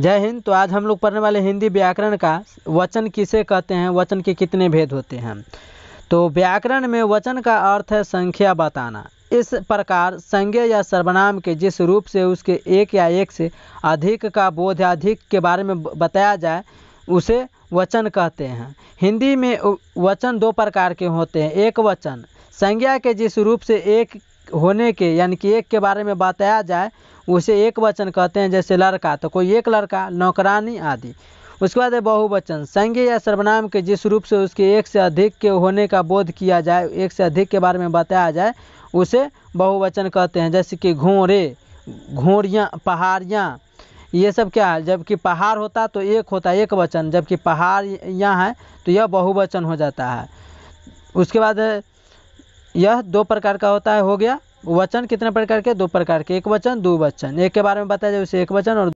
जय हिंद तो आज हम लोग पढ़ने वाले हिंदी व्याकरण का वचन किसे कहते हैं वचन के कितने भेद होते हैं तो व्याकरण में वचन का अर्थ है संख्या बताना इस प्रकार संज्ञा या सर्वनाम के जिस रूप से उसके एक या एक से अधिक का बोध या अधिक के बारे में बताया जाए उसे वचन कहते हैं हिंदी में वचन दो प्रकार के होते हैं एक वचन संज्ञा के जिस रूप से एक होने के यानी कि एक के बारे में बताया जाए उसे एक वचन कहते हैं जैसे लड़का तो कोई एक लड़का नौकरानी आदि उसके बाद है बहुवचन संज्ञा या सर्वनाम के जिस रूप से उसके एक से अधिक के होने का बोध किया जाए एक से अधिक के बारे में बताया जाए उसे बहुवचन कहते हैं जैसे कि घोड़े घोड़ियाँ पहाड़ियाँ ये सब क्या है जबकि पहाड़ होता तो एक होता एक वचन जबकि पहाड़ यहाँ है तो यह बहुवचन हो जाता है उसके बाद यह दो प्रकार का होता है हो गया वचन कितने प्रकार के दो प्रकार के एक वचन दो वचन एक के बारे में बताया जाए उसे एक वचन और